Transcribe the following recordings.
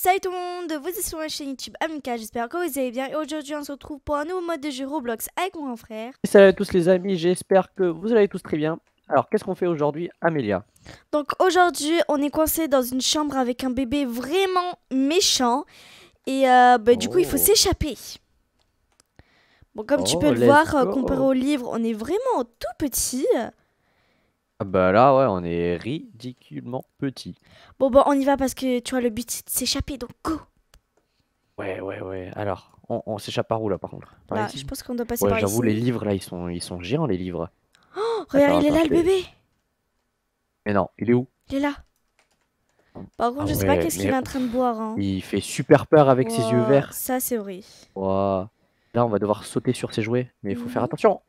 Salut tout le monde, vous êtes sur ma chaîne YouTube Amika, j'espère que vous allez bien et aujourd'hui on se retrouve pour un nouveau mode de jeu Roblox avec mon grand frère. Salut à tous les amis, j'espère que vous allez tous très bien. Alors qu'est-ce qu'on fait aujourd'hui Amélia Donc aujourd'hui on est coincé dans une chambre avec un bébé vraiment méchant et euh, bah, du coup il faut oh. s'échapper. Bon comme tu peux oh, le voir euh, comparé au livre on est vraiment tout petit. Ah bah là, ouais, on est ridiculement petit. Bon, bon, on y va parce que tu vois, le but c'est de s'échapper, donc go Ouais, ouais, ouais. Alors, on, s'échappe par où là par contre Bah je pense qu'on doit passer ouais, J'avoue, les livres là, ils sont, ils sont géants les livres. Oh, regarde, il est là le bébé Mais non, il est où Il est là. Par contre, ah je sais pas qu'est-ce qu'il est en train de boire. Hein. Il fait super peur avec ses yeux verts. Ça, c'est vrai Wow. Là, on va devoir sauter sur ces jouets, mais il faut faire mhm. attention.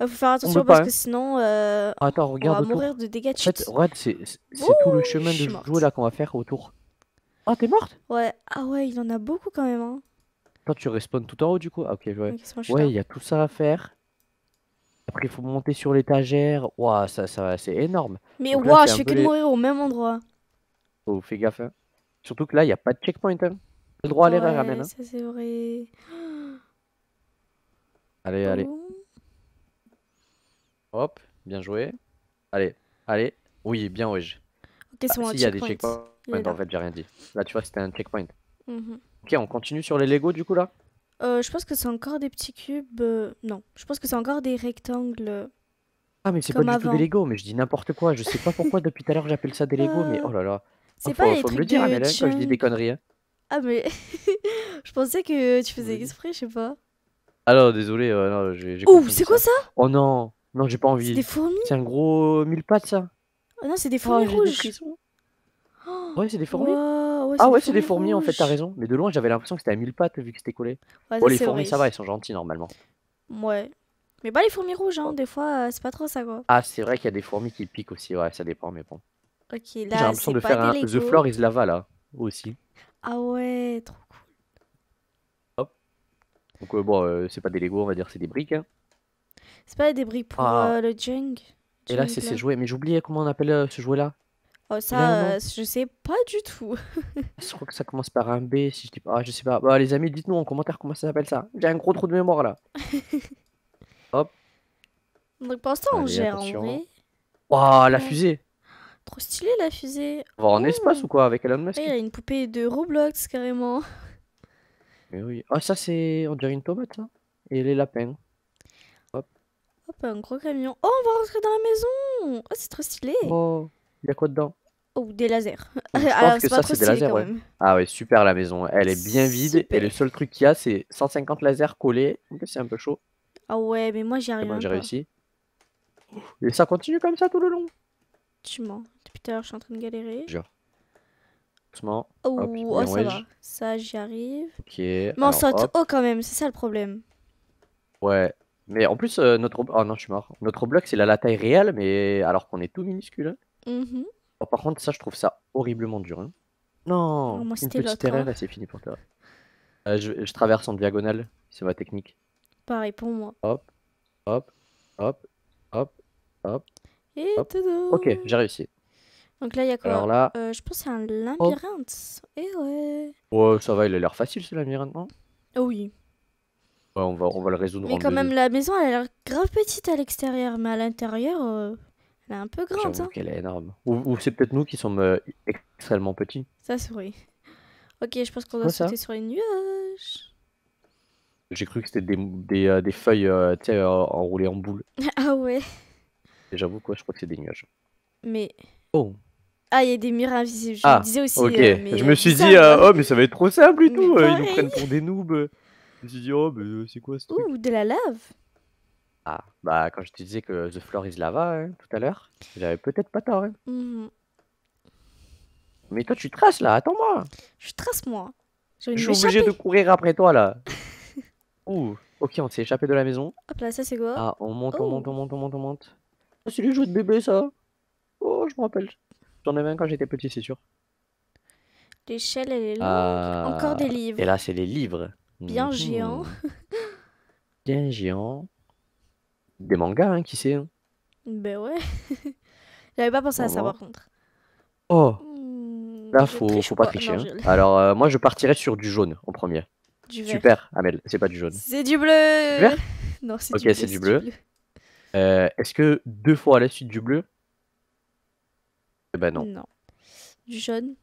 Il faut faire attention parce hein. que sinon, euh, Attends, regarde on va mourir de dégâts de chute. En fait, c'est tout le chemin de jouets là qu'on va faire autour. Ah, t'es morte Ouais, ah ouais, il en a beaucoup quand même. Hein. Quand tu respawns tout en haut du coup ah, Ok, ouais. ouais, il y a tout ça à faire. Après, il faut monter sur l'étagère. Waouh, ça, ça c'est énorme. Mais Donc, waouh, je fais que de mourir au même endroit. Oh, fais gaffe. Hein. Surtout que là, il n'y a pas de checkpoint. Hein. Le droit à l'erreur, ouais, hein. Ça, c'est vrai. Allez, allez. Hop, bien joué. Allez, allez. Oui, bien oui. Ok, c'est ah, il y a des checkpoints. Bah, en fait, j'ai rien dit. Là, tu vois, c'était un checkpoint. Mhm. Ok, on continue sur les Lego du coup là euh, Je pense que c'est encore des petits cubes. Euh, non, je pense que c'est encore des rectangles. Euh, ah, mais c'est pas du tout des Lego, mais je dis n'importe quoi. Je sais pas pourquoi depuis tout à l'heure j'appelle ça des Lego, mais oh là là. C'est pas faut, les faut me le dire, Amélie, hein, quand je dis des conneries. Hein. Ah, mais je pensais que tu faisais exprès, je sais pas. Alors, ah désolé, euh, non, j'ai. Oh, c'est quoi ça Oh non, non, j'ai pas envie. C'est des fourmis C'est un gros mille pattes ça. Ah non, c'est des ah, fourmis rouges. Oh. ouais, c'est des fourmis. ah ouais, c'est des fourmis en fait, t'as raison. Mais de loin, j'avais l'impression que c'était à mille pattes vu que c'était collé. Ouais, oh, les fourmis, ça va, elles sont gentilles normalement. Ouais. Mais pas les fourmis rouges, hein. Des fois, euh, c'est pas trop ça quoi. Ah, c'est vrai qu'il y a des fourmis qui piquent aussi, ouais, ça dépend, mais bon. Ok, là, j'ai l'impression de pas faire un The Floor is Lava là, aussi. Ah ouais, trop donc euh, bon, euh, c'est pas des Lego, on va dire, c'est des briques. Hein. C'est pas des briques pour ah. euh, le junk Et là, c'est ces jouets. Mais j'oubliais comment on appelle ce jouet-là. Oh, ça, je sais pas du tout. Je crois que ça commence par un B, si je dis pas. Ah, je sais pas. Bah, les amis, dites-nous en commentaire comment ça s'appelle ça. J'ai un gros trou de mémoire là. hop Donc pour l'instant, on gère en vrai. Waouh, la fusée. Trop stylé la fusée. On va en espace ou quoi avec Elon Musk il y a une poupée de Roblox carrément. Mais eh oui. Ah, ça, c'est. On dirait une tomate, ça. Et les lapins. Hop. Hop, un gros camion. Oh, on va rentrer dans la maison. Oh, c'est trop stylé. Oh, il y a quoi dedans Oh, des lasers. Je ah, ça, c'est des lasers, ouais. Ah, ouais, super la maison. Elle est bien vide. Et le seul truc qu'il y a, c'est 150 lasers collés. Donc, c'est un peu chaud. Ah, ouais, mais moi, j'y arrive. Moi, j'ai ben, réussi. Et ça continue comme ça tout le long. Tu mens. Depuis tout à l'heure, je suis en train de galérer. Jure. Oh, oh ça j'y arrive. Ok. Mais on saute haut oh, quand même, c'est ça le problème. Ouais. Mais en plus, euh, notre. Oh non, mort. Notre bloc c'est la taille réelle, mais alors qu'on est tout minuscule. Mhm. Oh, par contre, ça, je trouve ça horriblement dur. Hein. Non, moi, une petite hein. erreur c'est fini pour toi. Euh, je, traverse en diagonale, c'est ma technique. Pareil pour moi. Hop, hop, hop, hop, hop. Et hop. Ok, j'ai réussi. Donc là, il y a quoi là... Euh, je pense que c'est un oh. labyrinthe. Eh ouais. Ouais, ça va, il a l'air facile ce labyrinthe, non ah Oui. on va, on va le résoudre Mais quand même, la maison, elle a l'air grave petite à l'extérieur, mais à l'intérieur, euh, elle est un peu grande. Hein. Elle est énorme. Ou, c'est peut-être nous qui sommes euh, extrêmement petits. Ça, c'est vrai. Ok, je pense qu'on doit sauter sur les nuages. J'ai cru que c'était des, des, des, feuilles enroulées en boule. ah ouais. J'avoue, quoi, je crois que c'est des nuages. Mais. Oh ah, il y a des murs invisibles, je ah, disais aussi. Ok, euh, je me suis dit, euh, hein. oh, mais ça va être trop simple et tout, euh, ils nous prennent pour des noobs. Je me suis dit, oh, mais c'est quoi ce truc Ouh, de la lave Ah, bah quand je te disais que The Floor is Lava hein, tout à l'heure, j'avais peut-être pas tort. Hein. Mhm. Mais toi, tu traces là, attends-moi. Je trace moi. Je suis obligé de courir après toi là. Ouh, ok, on s'est échappé de la maison. Hop là, ça c'est quoi Ah, on monte, on monte, on oh. monte, on monte, on monte. Ah, c'est les jeux de bébé ça. Oh, je me rappelle. J'en avais quand j'étais petit, c'est sûr. L'échelle, elle est longue. Ah. Encore des livres. Et là, c'est les livres. Bien mhm. géant. géants. Bien géants. Des mangas, hein, qui sait. Hein. ben ouais. J'avais pas pensé à ça, par contre. Oh hmm, Là, faut, faut pas tricher. Hein. Alors, euh, moi, je partirais sur du jaune en premier. Du vert. Super, Amel, c'est pas du jaune. C'est du bleu Vert Non, c'est du bleu. Ok, c'est du bleu. Euh, est-ce que deux fois à la suite du bleu, eh ben non. Non. Du jaune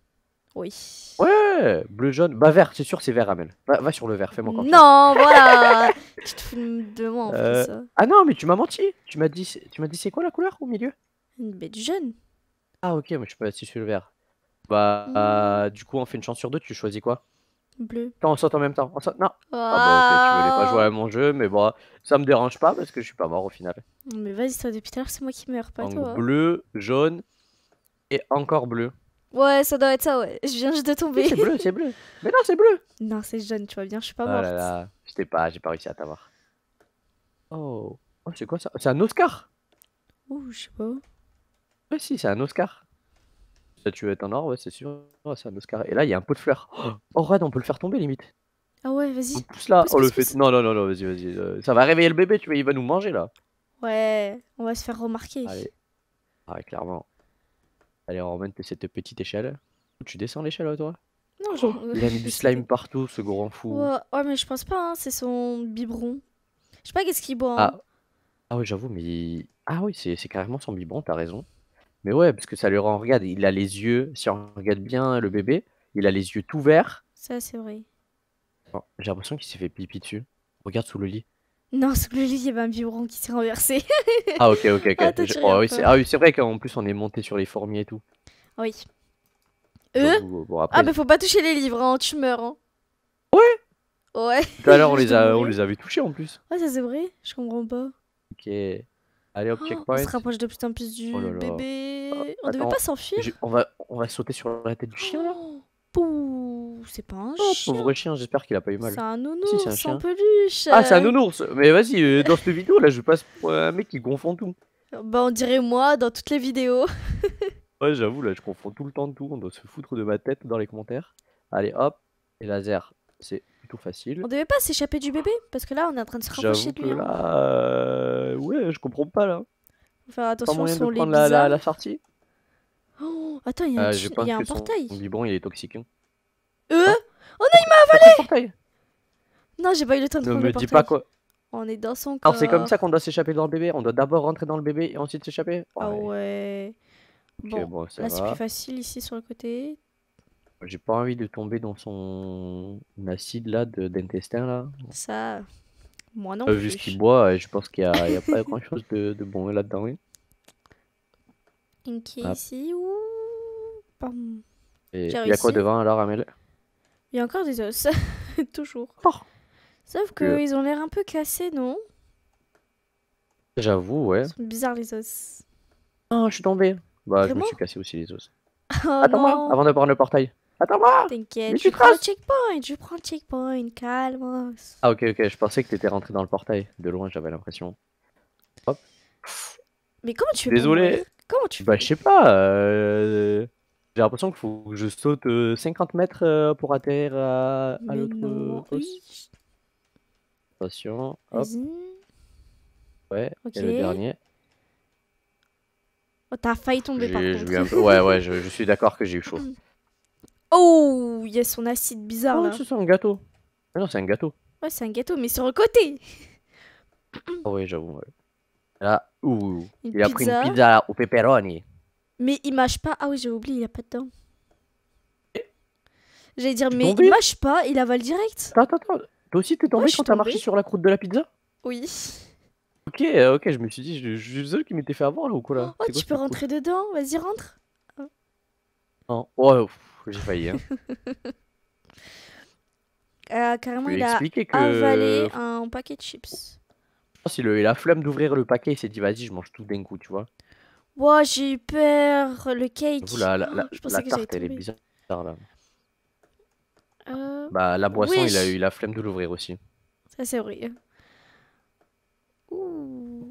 Oui. Ouais Bleu, jaune. Bah, vert, c'est sûr, c'est vert, Amel. Va, sur le vert, fais-moi confiance. Non, voilà Tu te fous de moi en euh, fait, ça. Ah non, mais tu m'as menti. Tu m'as dit, tu m'as dit c'est quoi la couleur au milieu Mais du jaune Ah ok, mais je suis pas sur le vert. Bah, hmm. du coup, on fait une chance sur deux, tu choisis quoi Bleu. on saute en même temps. Non. Ah bah, tu voulais pas ah. jouer à mon jeu, mais bon, ça me dérange pas parce que je suis pas mort au final. Mais vas-y, toi, depuis tout à c'est moi qui meurs, pas toi. bleu, jaune, encore bleu. Ouais, ça doit être ça, ouais. Je viens juste de tomber. C'est bleu, c'est bleu. Mais non, c'est bleu. Non, c'est jeune tu vois bien, je suis pas ah morte. je t'ai pas, j'ai pas réussi à t'avoir. Oh, oh c'est quoi ça C'est un Oscar Ouh, je sais pas. Ouais, si, c'est un Oscar. Ça, tu veux être en or, ouais, c'est sûr. c'est un Oscar. Et là, il y a un pot de fleurs. Oh, oh Red, on peut le faire tomber limite. Ah ouais, vas-y. là, oh, le fait. Non, non, non, vas-y, vas-y. Euh, ça va réveiller le bébé, tu vois, il va nous manger là. Ouais, on va se faire remarquer. Allez. Ah, clairement. Allez, on remonte cette petite échelle. Tu descends l'échelle, toi Non, oh, je... il a du slime partout, ce grand fou. Ouais, mais je pense pas, hein, c'est son biberon. Je sais pas qu'est-ce qu'il boit. Hein. Ah, ah oui, j'avoue, mais. Ah oui, c'est carrément son biberon, t'as raison. Mais ouais, parce que ça lui rend. Regarde, il a les yeux, si on regarde bien le bébé, il a les yeux tout verts. Ça, c'est vrai. J'ai l'impression qu'il s'est fait pipi dessus. Regarde sous le lit. Non, sous le lit, il y avait un biberon qui s'est renversé. ah, ok, ok, ok. Ah, oh, ah, oui, c'est vrai qu'en plus, on est monté sur les fourmis et tout. Oui. Eux Ah, mais bah, faut pas toucher les livres, hein, tu meurs. Hein. Ouais Ouais. Tout à l'heure, on, les avait touchés en plus. Ouais, ça c'est vrai, je comprends pas. Ok. Allez, hop, oh, checkpoint. On se rapproche de plus en plus du oh bébé. Ah, on devait pas s'enfuir. On, va... on va sauter sur la tête du chien là. Pouh c'est pas un oh, chien. pauvre chien, j'espère qu'il a pas eu mal. C'est un nounours, un, peluche. Ah, c'est un nounours. Mais vas-y, euh, dans cette vidéo là, je passe pour un mec qui confond tout. Bah, on dirait moi dans toutes les vidéos. ouais, j'avoue, là, je confonds tout le temps de tout. On doit se foutre de ma tête dans les commentaires. Allez, hop, et laser. C'est plutôt facile. On devait pas s'échapper du bébé parce que là, on est en train de se rapprocher de lui. Hein. Euh, ouais, je comprends pas là. attention, la, sortie. Oh, attends, il y a, ah, un, portail. Son biberon, il est toxique. Hein oh non, il m'a avalé Non, j'ai pas eu le temps de le dis pas quoi. On est dans son corps. Alors c'est comme ça qu'on doit s'échapper dans le bébé. On doit d'abord rentrer dans le bébé et ensuite s'échapper. Ah ouais. Bon, là c'est plus facile ici sur le côté. J'ai pas envie de tomber dans son acide là de- d'intestin là. Ça, moi non. Euh, plus. vu qu'il boit, et je pense qu'il n'y a, pas grand chose de, bon là-dedans. oui. Une ici. ou. Il y a quoi devant alors, Amel il y a encore des os. Toujours. Sauf qu'ils ils ont l'air un peu cassés, non J'avoue, ouais. C'est les os. Oh, je suis tombé. Bah, je me suis cassé aussi les os. Oh Attends-moi, avant de prendre le portail. Attends-moi T'inquiète, je prends le checkpoint, je prends le checkpoint, calme. Ah ok, ok, je pensais que t'étais rentré dans le portail. De loin, j'avais l'impression. Mais comment tu Désolé. Comment tu Bah, je sais pas. Euh, j'ai l'impression qu'il faut que je saute 50 euh, mètres euh, pour atterrir à, l'autre euh, Attention, hop. Ouais, okay. le dernier. Oh, t'as failli tomber par Ouais, ouais, je, suis d'accord que j'ai eu chaud. Oh, il y a son acide bizarre oh, c'est un gâteau. Ah non, c'est un gâteau. Ouais, c'est un gâteau, mais sur le côté. oh, ouais, j'avoue. Là, il a pris une pizza au pepperoni. Mais il mâche pas. Ah oui, j'ai oublié, il n'y a pas de dents. J'allais dire, mais il mâche pas, il avale direct. Attends, attends, Toi aussi, t'es tombé quand t'as marché sur la croûte de la pizza Oui. Ok, euh, ok, je me suis dit, je, je suis seul qui m'était fait avoir là ou quoi là Oh, tu peux rentrer dedans. Vas-y, rentre. Non. Oh, j'ai failli. Hein. Euh, carrément, il a avalé un paquet de chips. Je le, il a la flemme d'ouvrir le paquet, il s'est dit, vas-y, je mange tout d'un coup, tu vois. Wow, j'ai eu peur. Le cake. Oula, la, la, elle est bizarre euh, Bah, la boisson, il a eu la flemme de l'ouvrir aussi. Ça, c'est vrai.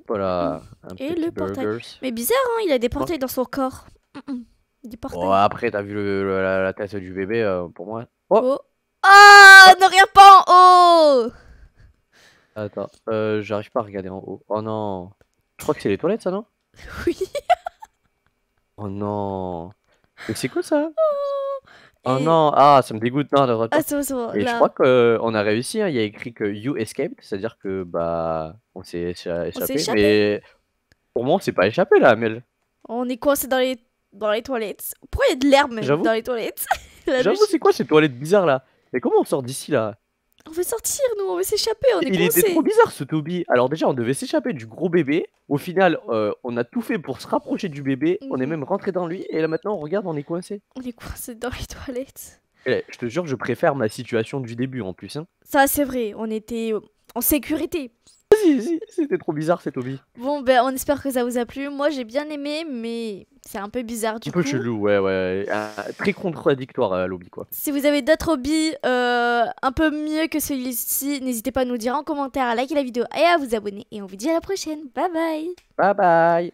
Voilà. Et le portail. Mais bizarre, hein, il a des portails dans son corps. Des portails. Oh, après, t'as vu la, tête du bébé, euh, pour moi. Oh! oh. Ah, ne regarde pas en haut Attends, euh, j'arrive pas à regarder en haut. Oh non Je crois que c'est les toilettes, ça, non Oui Oh non. Mais c'est quoi ça Oh, oh non, ah, ça me dégoûte. Non, non, ah, Et je crois que qu'on euh, a réussi, hein. Il y a écrit que You Escaped, c'est-à-dire que bah on s'est échappé, mais pour moi on s'est pas échappé là, Amel. On est coincé dans les, dans les toilettes. Pourquoi il y a de l'herbe dans les toilettes J'avoue, c'est quoi ces toilettes bizarres là? Mais comment on sort d'ici là? on veut sortir, nous, on veut s'échapper, on est Il était trop bizarre ce Toby. Alors déjà, on devait s'échapper du gros bébé. Au final, euh, on a tout fait pour se rapprocher du bébé. On est mhm. même rentré dans lui. Et là maintenant, on regarde, on est coincé. On est coincé dans les toilettes. Eh, je te jure, je préfère ma situation du début en plus. Hein. Ça, c'est vrai, on était euh, en sécurité c'était trop bizarre cet hobby. Bon, ben, on espère que ça vous a plu. Moi, j'ai bien aimé, mais c'est un peu bizarre du un coup. Un peu chelou, ouais, ouais. très contradictoire à euh, l'hobby, quoi. Si vous avez d'autres hobbies euh, un peu mieux que celui-ci, n'hésitez pas à nous dire en commentaire, à liker la vidéo et à vous abonner. Et on vous dit à la prochaine. Bye bye. Bye bye.